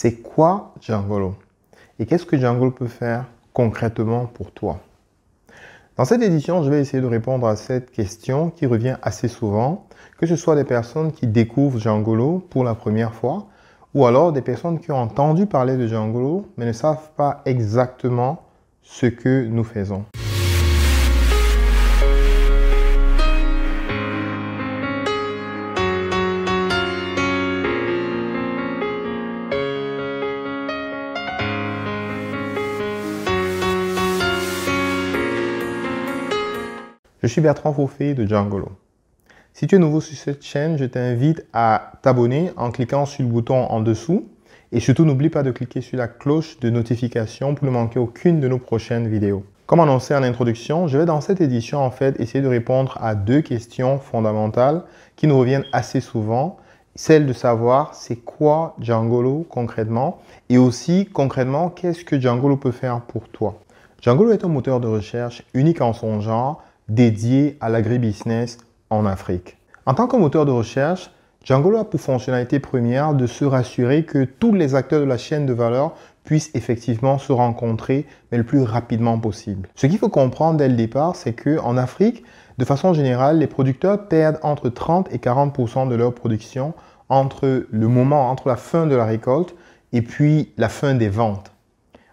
c'est quoi Django et qu'est-ce que Django peut faire concrètement pour toi. Dans cette édition, je vais essayer de répondre à cette question qui revient assez souvent, que ce soit des personnes qui découvrent Django pour la première fois, ou alors des personnes qui ont entendu parler de Django mais ne savent pas exactement ce que nous faisons. Je suis Bertrand Faufé de Djangolo. Si tu es nouveau sur cette chaîne, je t'invite à t'abonner en cliquant sur le bouton en dessous. Et surtout, n'oublie pas de cliquer sur la cloche de notification pour ne manquer aucune de nos prochaines vidéos. Comme annoncé en introduction, je vais dans cette édition en fait essayer de répondre à deux questions fondamentales qui nous reviennent assez souvent. Celle de savoir c'est quoi Djangolo concrètement et aussi concrètement qu'est-ce que Djangolo peut faire pour toi. Djangolo est un moteur de recherche unique en son genre dédié à l'agribusiness en Afrique. En tant que moteur de recherche, Django a pour fonctionnalité première de se rassurer que tous les acteurs de la chaîne de valeur puissent effectivement se rencontrer, mais le plus rapidement possible. Ce qu'il faut comprendre dès le départ, c'est que en Afrique, de façon générale, les producteurs perdent entre 30 et 40 de leur production entre le moment, entre la fin de la récolte et puis la fin des ventes.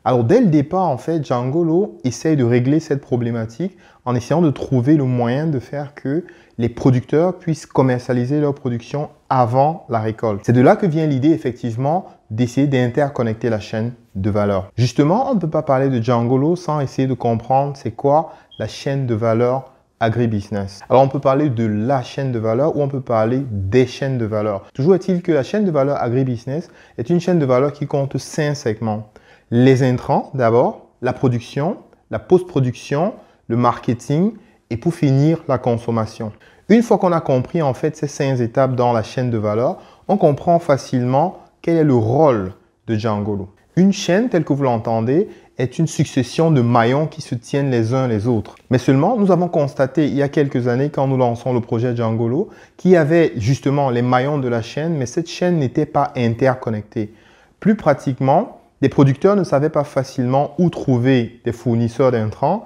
Alors dès le départ, en fait, Djangolo essaye de régler cette problématique en essayant de trouver le moyen de faire que les producteurs puissent commercialiser leur production avant la récolte. C'est de là que vient l'idée effectivement d'essayer d'interconnecter la chaîne de valeur. Justement, on ne peut pas parler de Django sans essayer de comprendre c'est quoi la chaîne de valeur agribusiness. Alors on peut parler de la chaîne de valeur ou on peut parler des chaînes de valeur. Toujours est-il que la chaîne de valeur agribusiness est une chaîne de valeur qui compte cinq segments les intrants d'abord, la production, la post-production, le marketing et pour finir la consommation. Une fois qu'on a compris en fait ces cinq étapes dans la chaîne de valeur, on comprend facilement quel est le rôle de Django. Une chaîne telle que vous l'entendez est une succession de maillons qui se tiennent les uns les autres. Mais seulement, nous avons constaté il y a quelques années, quand nous lançons le projet Django, qu'il y avait justement les maillons de la chaîne, mais cette chaîne n'était pas interconnectée. Plus pratiquement, des producteurs ne savaient pas facilement où trouver des fournisseurs d'intrants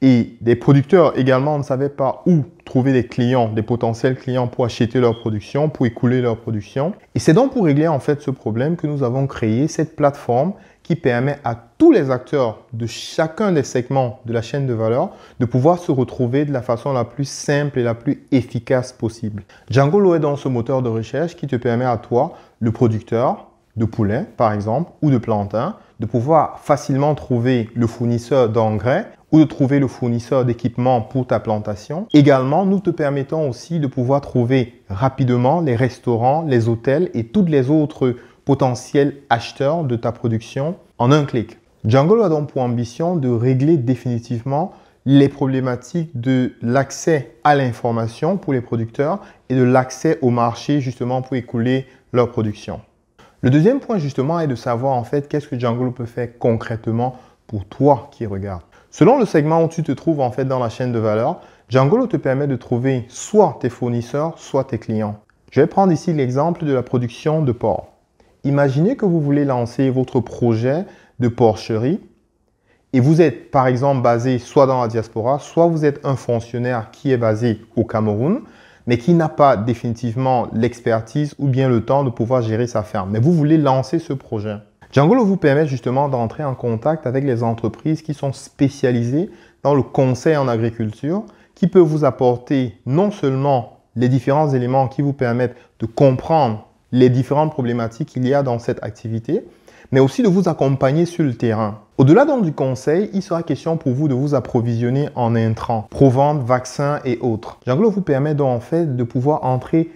et des producteurs également ne savaient pas où trouver des clients, des potentiels clients pour acheter leur production, pour écouler leur production. Et c'est donc pour régler en fait ce problème que nous avons créé cette plateforme qui permet à tous les acteurs de chacun des segments de la chaîne de valeur de pouvoir se retrouver de la façon la plus simple et la plus efficace possible. Django est dans ce moteur de recherche qui te permet à toi, le producteur, de poulet, par exemple, ou de plantain, de pouvoir facilement trouver le fournisseur d'engrais ou de trouver le fournisseur d'équipement pour ta plantation. Également, nous te permettons aussi de pouvoir trouver rapidement les restaurants, les hôtels et tous les autres potentiels acheteurs de ta production en un clic. Django a donc pour ambition de régler définitivement les problématiques de l'accès à l'information pour les producteurs et de l'accès au marché justement pour écouler leur production. Le deuxième point justement est de savoir en fait qu'est-ce que Django peut faire concrètement pour toi qui regardes. Selon le segment où tu te trouves en fait dans la chaîne de valeur, Django te permet de trouver soit tes fournisseurs, soit tes clients. Je vais prendre ici l'exemple de la production de porc. Imaginez que vous voulez lancer votre projet de porcherie et vous êtes par exemple basé soit dans la diaspora, soit vous êtes un fonctionnaire qui est basé au Cameroun mais qui n'a pas définitivement l'expertise ou bien le temps de pouvoir gérer sa ferme. Mais vous voulez lancer ce projet. Django vous permet justement d'entrer en contact avec les entreprises qui sont spécialisées dans le conseil en agriculture, qui peut vous apporter non seulement les différents éléments qui vous permettent de comprendre les différentes problématiques qu'il y a dans cette activité, mais aussi de vous accompagner sur le terrain. Au-delà donc du conseil, il sera question pour vous de vous approvisionner en intrants, pro-vente, vaccins et autres. Janglo vous permet donc en fait de pouvoir entrer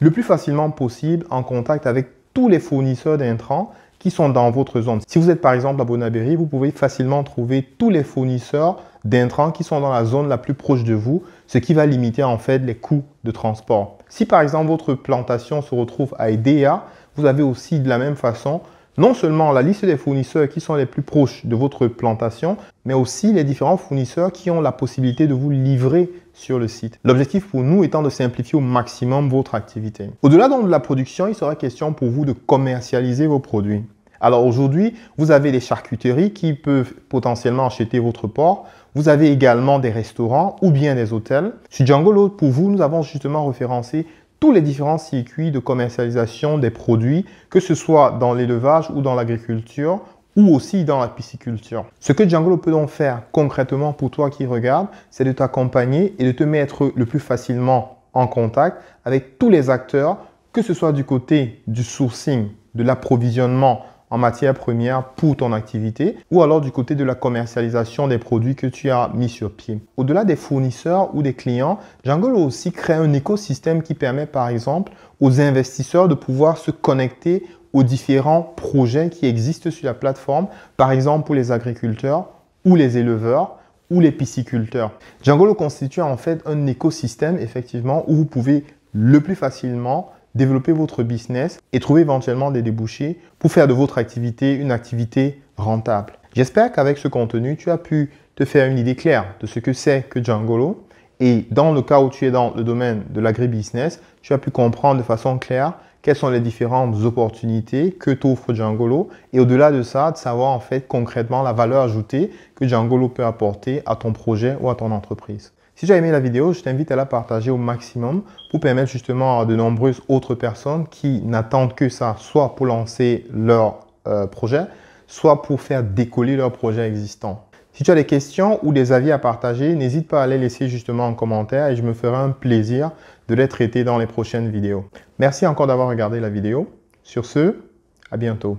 le plus facilement possible en contact avec tous les fournisseurs d'intrants qui sont dans votre zone. Si vous êtes par exemple à Bonaberry, vous pouvez facilement trouver tous les fournisseurs d'intrants qui sont dans la zone la plus proche de vous, ce qui va limiter en fait les coûts de transport. Si par exemple votre plantation se retrouve à Edea, vous avez aussi de la même façon non seulement la liste des fournisseurs qui sont les plus proches de votre plantation, mais aussi les différents fournisseurs qui ont la possibilité de vous livrer sur le site. L'objectif pour nous étant de simplifier au maximum votre activité. Au-delà donc de la production, il sera question pour vous de commercialiser vos produits. Alors aujourd'hui, vous avez des charcuteries qui peuvent potentiellement acheter votre porc. Vous avez également des restaurants ou bien des hôtels. Sur Django pour vous, nous avons justement référencé tous les différents circuits de commercialisation des produits, que ce soit dans l'élevage ou dans l'agriculture ou aussi dans la pisciculture. Ce que Django peut donc faire concrètement pour toi qui regarde, c'est de t'accompagner et de te mettre le plus facilement en contact avec tous les acteurs, que ce soit du côté du sourcing, de l'approvisionnement, en matière première pour ton activité ou alors du côté de la commercialisation des produits que tu as mis sur pied. Au-delà des fournisseurs ou des clients, Djangolo aussi crée un écosystème qui permet par exemple aux investisseurs de pouvoir se connecter aux différents projets qui existent sur la plateforme, par exemple pour les agriculteurs ou les éleveurs ou les pisciculteurs. Djangolo constitue en fait un écosystème effectivement où vous pouvez le plus facilement développer votre business et trouver éventuellement des débouchés pour faire de votre activité une activité rentable. J'espère qu'avec ce contenu, tu as pu te faire une idée claire de ce que c'est que DjangoLo Et dans le cas où tu es dans le domaine de l'agribusiness, tu as pu comprendre de façon claire quelles sont les différentes opportunités que t'offre DjangoLo et au-delà de ça, de savoir en fait concrètement la valeur ajoutée que DjangoLo peut apporter à ton projet ou à ton entreprise. Si tu as aimé la vidéo, je t'invite à la partager au maximum pour permettre justement à de nombreuses autres personnes qui n'attendent que ça, soit pour lancer leur euh, projet, soit pour faire décoller leur projet existant. Si tu as des questions ou des avis à partager, n'hésite pas à les laisser justement en commentaire et je me ferai un plaisir de les traiter dans les prochaines vidéos. Merci encore d'avoir regardé la vidéo. Sur ce, à bientôt.